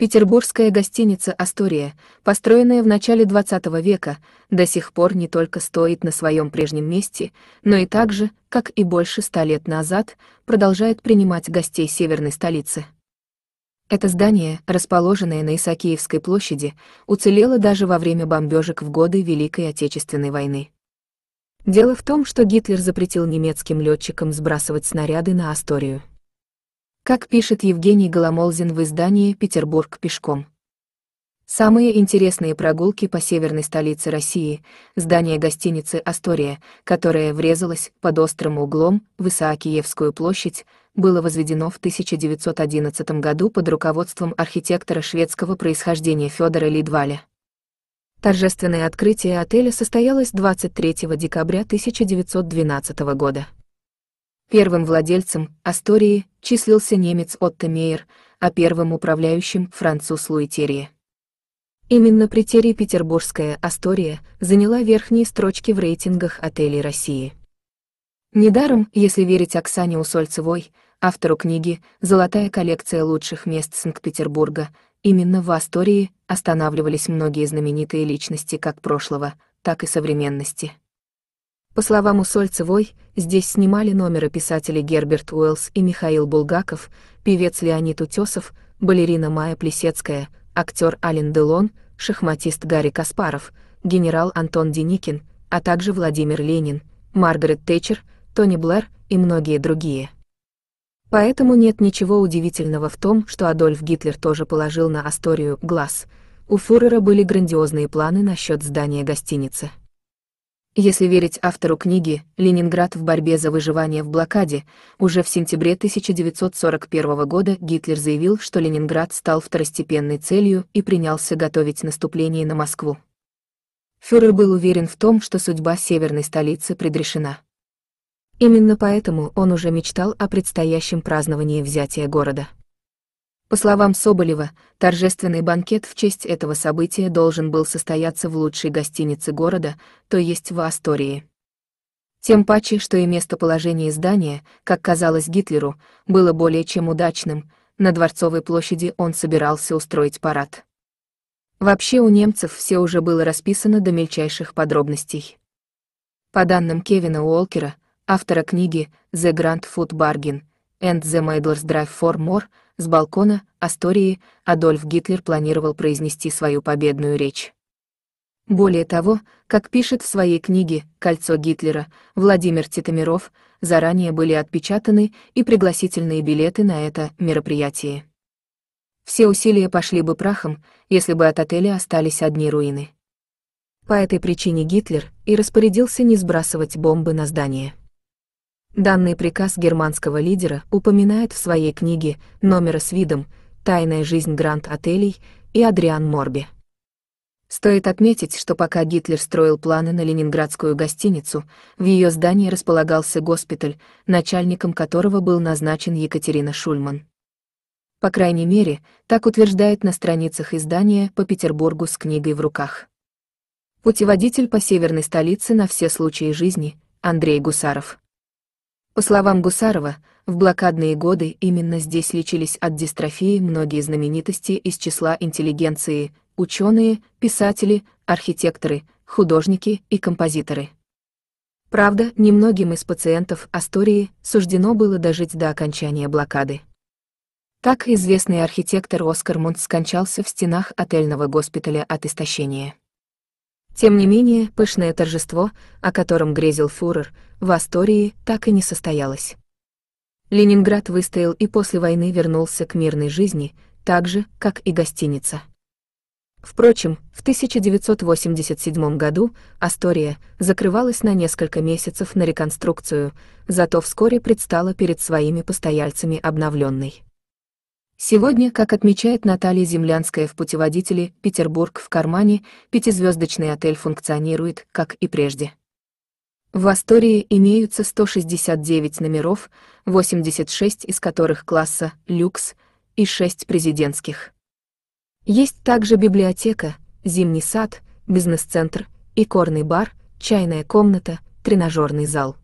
Петербургская гостиница «Астория», построенная в начале XX века, до сих пор не только стоит на своем прежнем месте, но и так же, как и больше ста лет назад, продолжает принимать гостей северной столицы. Это здание, расположенное на Исакиевской площади, уцелело даже во время бомбежек в годы Великой Отечественной войны. Дело в том, что Гитлер запретил немецким летчикам сбрасывать снаряды на Асторию. Как пишет Евгений Голомолзин в издании «Петербург пешком». Самые интересные прогулки по северной столице России – здание гостиницы «Астория», которое врезалось под острым углом в Исаакиевскую площадь, было возведено в 1911 году под руководством архитектора шведского происхождения Федора Лидваля. Торжественное открытие отеля состоялось 23 декабря 1912 года. Первым владельцем Астории числился немец Отто Мейер, а первым управляющим – француз Луи Терри. Именно при Терри петербургская Астория заняла верхние строчки в рейтингах отелей России. Недаром, если верить Оксане Усольцевой, автору книги «Золотая коллекция лучших мест Санкт-Петербурга», именно в Астории останавливались многие знаменитые личности как прошлого, так и современности. По словам Усольцевой, здесь снимали номера писатели Герберт Уэллс и Михаил Булгаков, певец Леонид Утесов, балерина Майя Плесецкая, актер Ален Делон, шахматист Гарри Каспаров, генерал Антон Деникин, а также Владимир Ленин, Маргарет Тэтчер, Тони Блэр и многие другие. Поэтому нет ничего удивительного в том, что Адольф Гитлер тоже положил на Асторию глаз. У фюрера были грандиозные планы насчет здания гостиницы. Если верить автору книги «Ленинград в борьбе за выживание в блокаде», уже в сентябре 1941 года Гитлер заявил, что Ленинград стал второстепенной целью и принялся готовить наступление на Москву. Фюрер был уверен в том, что судьба северной столицы предрешена. Именно поэтому он уже мечтал о предстоящем праздновании взятия города. По словам Соболева, торжественный банкет в честь этого события должен был состояться в лучшей гостинице города, то есть в Астории. Тем паче, что и местоположение здания, как казалось Гитлеру, было более чем удачным, на Дворцовой площади он собирался устроить парад. Вообще у немцев все уже было расписано до мельчайших подробностей. По данным Кевина Уолкера, автора книги «The Grand Food Bargain», «And the Maidler's Drive for More» с балкона Астории Адольф Гитлер планировал произнести свою победную речь. Более того, как пишет в своей книге «Кольцо Гитлера» Владимир Титомиров, заранее были отпечатаны и пригласительные билеты на это мероприятие. Все усилия пошли бы прахом, если бы от отеля остались одни руины. По этой причине Гитлер и распорядился не сбрасывать бомбы на здание. Данный приказ германского лидера упоминает в своей книге «Номера с видом. Тайная жизнь Гранд-отелей» и Адриан Морби. Стоит отметить, что пока Гитлер строил планы на ленинградскую гостиницу, в ее здании располагался госпиталь, начальником которого был назначен Екатерина Шульман. По крайней мере, так утверждает на страницах издания по Петербургу с книгой в руках. Путеводитель по северной столице на все случаи жизни, Андрей Гусаров. По словам Гусарова, в блокадные годы именно здесь лечились от дистрофии многие знаменитости из числа интеллигенции, ученые, писатели, архитекторы, художники и композиторы. Правда, немногим из пациентов Астории суждено было дожить до окончания блокады. Так известный архитектор Оскар Мунт скончался в стенах отельного госпиталя от истощения. Тем не менее, пышное торжество, о котором грезил фюрер, в Астории так и не состоялось. Ленинград выстоял и после войны вернулся к мирной жизни, так же, как и гостиница. Впрочем, в 1987 году Астория закрывалась на несколько месяцев на реконструкцию, зато вскоре предстала перед своими постояльцами обновленной. Сегодня, как отмечает Наталья Землянская в путеводителе «Петербург в кармане», пятизвездочный отель функционирует, как и прежде. В Астории имеются 169 номеров, 86 из которых класса «люкс» и 6 президентских. Есть также библиотека, зимний сад, бизнес-центр, икорный бар, чайная комната, тренажерный зал.